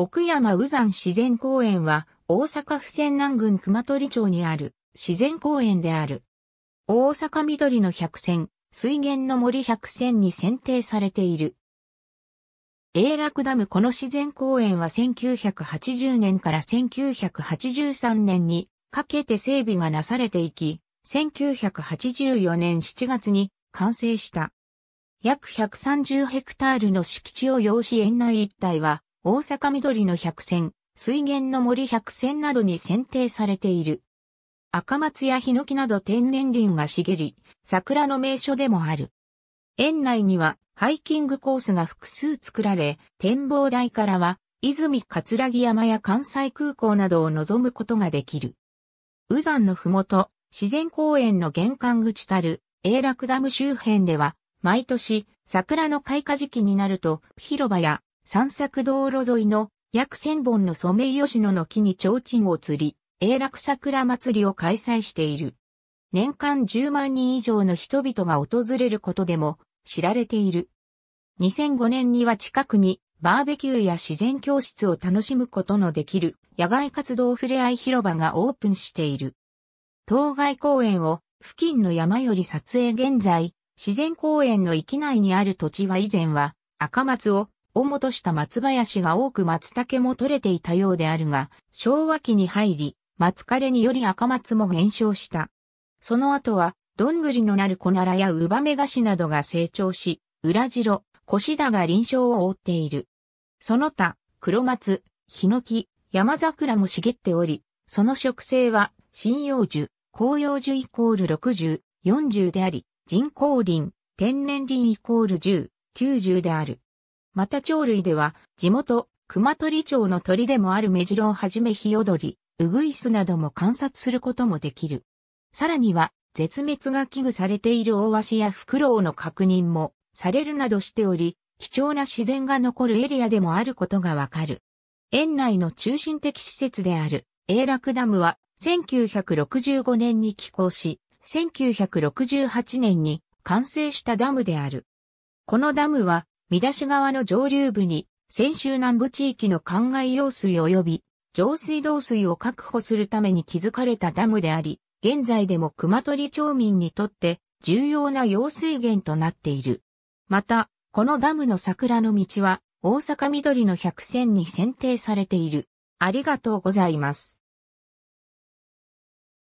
奥山羽山自然公園は大阪府泉南郡熊取町にある自然公園である。大阪緑の百選、水源の森百選に選定されている。永楽ダムこの自然公園は1980年から1983年にかけて整備がなされていき、1984年7月に完成した。約130ヘクタールの敷地を要し園内一帯は大阪緑の百選、水源の森百選などに選定されている。赤松やヒノキなど天然林が茂り、桜の名所でもある。園内にはハイキングコースが複数作られ、展望台からは、泉葛城山や関西空港などを望むことができる。宇山のふもと、自然公園の玄関口たる、永楽ダム周辺では、毎年、桜の開花時期になると、広場や散策道路沿いの約千本のソメイヨシノの木に提灯を釣り、永楽桜祭りを開催している。年間10万人以上の人々が訪れることでも知られている。2005年には近くにバーベキューや自然教室を楽しむことのできる野外活動ふれあい広場がオープンしている。当該公園を付近の山より撮影現在、自然公園の域内にある土地は以前は赤松を大元した松林が多く松茸も取れていたようであるが、昭和期に入り、松枯れにより赤松も減少した。その後は、どんぐりのなる小ならやウバメガシなどが成長し、裏白、コシダが臨床を覆っている。その他、黒松、ヒノキ、山桜も茂っており、その植生は、針葉樹、紅葉樹イコール60、40であり、人工林、天然林イコール10、90である。また鳥類では、地元、熊取町の鳥でもあるメジロをはじめヒヨドリ、ウグイスなども観察することもできる。さらには、絶滅が危惧されているオオワシやフクロウの確認もされるなどしており、貴重な自然が残るエリアでもあることがわかる。園内の中心的施設である永楽ダムは1965年に起工し、1968年に完成したダムである。このダムは見出し川の上流部に、先週南部地域の灌漑用水及び、浄水道水を確保するために築かれたダムであり、現在でも熊取町民にとって重要な用水源となっている。また、このダムの桜の道は、大阪緑の百選に選定されている。ありがとうございます。